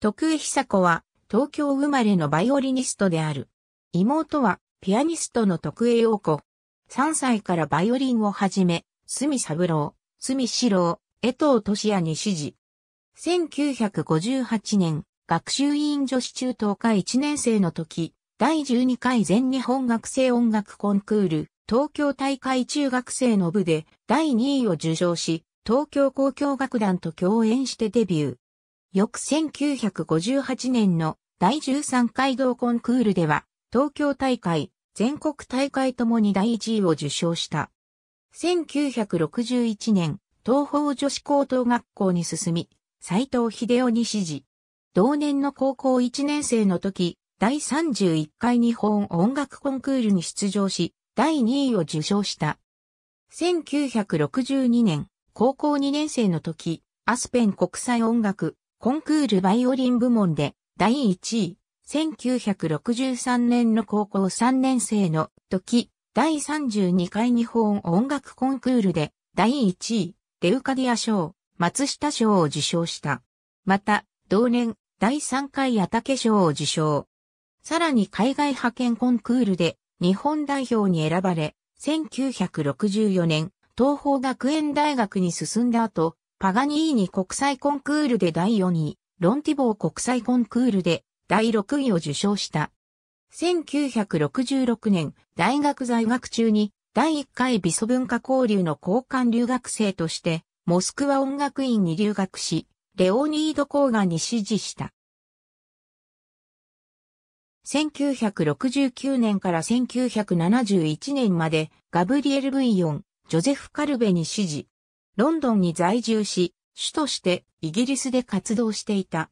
徳江久子は東京生まれのバイオリニストである。妹はピアニストの徳江陽子。3歳からバイオリンをはじめ、隅三郎、隅四郎、江藤俊也に指示。1958年、学習院女子中等科1年生の時、第12回全日本学生音楽コンクール、東京大会中学生の部で第2位を受賞し、東京交響楽団と共演してデビュー。翌1958年の第13回同コンクールでは、東京大会、全国大会ともに第1位を受賞した。1961年、東方女子高等学校に進み、斎藤秀夫に指示。同年の高校1年生の時、第31回日本音楽コンクールに出場し、第2位を受賞した。1962年、高校2年生の時、アスペン国際音楽コンクールバイオリン部門で第1位、1963年の高校3年生の時、第32回日本音楽コンクールで第1位、デウカディア賞、松下賞を受賞した。また、同年、第3回矢竹賞を受賞。さらに海外派遣コンクールで日本代表に選ばれ、1964年、東邦学園大学に進んだ後、パガニーニ国際コンクールで第4位、ロンティボー国際コンクールで第6位を受賞した。1966年、大学在学中に第1回美ソ文化交流の交換留学生として、モスクワ音楽院に留学し、レオニード・コーガンに支持した。1969年から1971年までガブリエル・ブイヨン、ジョゼフ・カルベに支持。ロンドンに在住し、主としてイギリスで活動していた。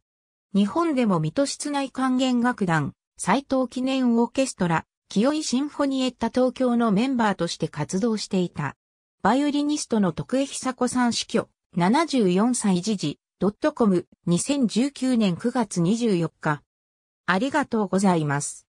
日本でも水戸室内管弦楽団、斎藤記念オーケストラ、清井シンフォニエッタ東京のメンバーとして活動していた。バイオリニストの徳江久子さん死去、74歳時事、ドットコム、2019年9月24日。ありがとうございます。